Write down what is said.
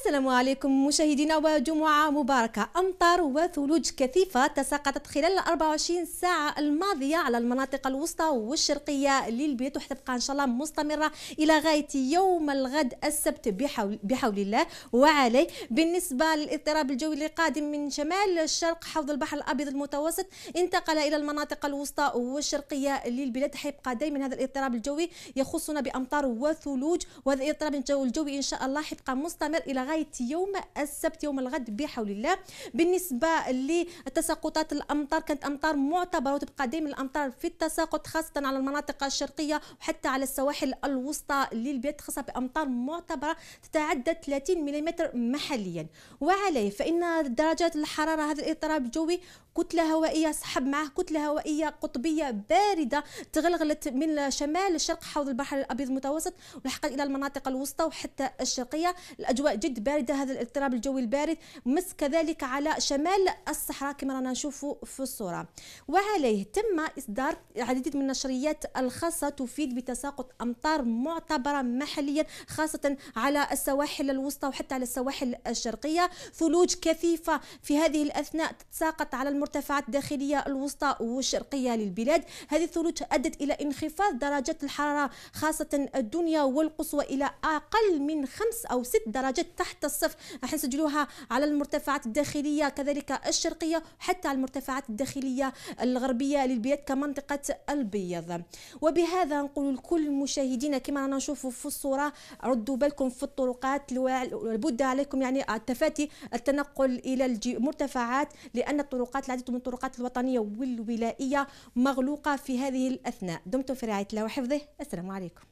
السلام عليكم مشاهدينا وجمعة مباركة أمطار وثلوج كثيفة تساقطت خلال 24 ساعة الماضية على المناطق الوسطى والشرقية للبيت وحتبقى إن شاء الله مستمرة إلى غاية يوم الغد السبت بحول, بحول الله وعليه بالنسبة للاضطراب الجوي القادم من شمال الشرق حوض البحر الأبيض المتوسط انتقل إلى المناطق الوسطى والشرقية للبلاد حيبقى دائما هذا الاضطراب الجوي يخصنا بأمطار وثلوج وهذا الاضطراب الجوي إن شاء الله حيبقى مستمر إلى لغايه يوم السبت يوم الغد بحول الله بالنسبه لتساقطات الامطار كانت امطار معتبره وتبقى دائما الامطار في التساقط خاصه على المناطق الشرقيه وحتى على السواحل الوسطى للبيت خاصه بامطار معتبره تتعدى 30 ملم محليا وعليه فان درجات الحراره هذا الاضطراب الجوي كتله هوائيه سحب معه كتله هوائيه قطبيه بارده تغلغلت من شمال الشرق حوض البحر الابيض المتوسط ولحقت الى المناطق الوسطى وحتى الشرقيه الاجواء جد باردة هذا الاضطراب الجوي البارد مس كذلك على شمال الصحراء كما رانا نشوفوا في الصورة وعليه تم إصدار عديد من النشريات الخاصة تفيد بتساقط أمطار معتبرة محليا خاصة على السواحل الوسطى وحتى على السواحل الشرقية ثلوج كثيفة في هذه الأثناء تتساقط على المرتفعات الداخلية الوسطى والشرقية للبلاد هذه الثلوج أدت إلى انخفاض درجات الحرارة خاصة الدنيا والقصوى إلى أقل من خمس أو ست درجات تحت تحت الصفر راح نسجلوها على المرتفعات الداخلية كذلك الشرقية حتى على المرتفعات الداخلية الغربية للبيات كمنطقة البيض وبهذا نقول لكل المشاهدين كما رانا نشوفوا في الصورة ردوا بالكم في الطرقات لابد عليكم يعني التفاتي التنقل إلى المرتفعات لأن الطرقات العديد من الطرقات الوطنية والولائية مغلوقة في هذه الأثناء دمتم في رعاية الله وحفظه السلام عليكم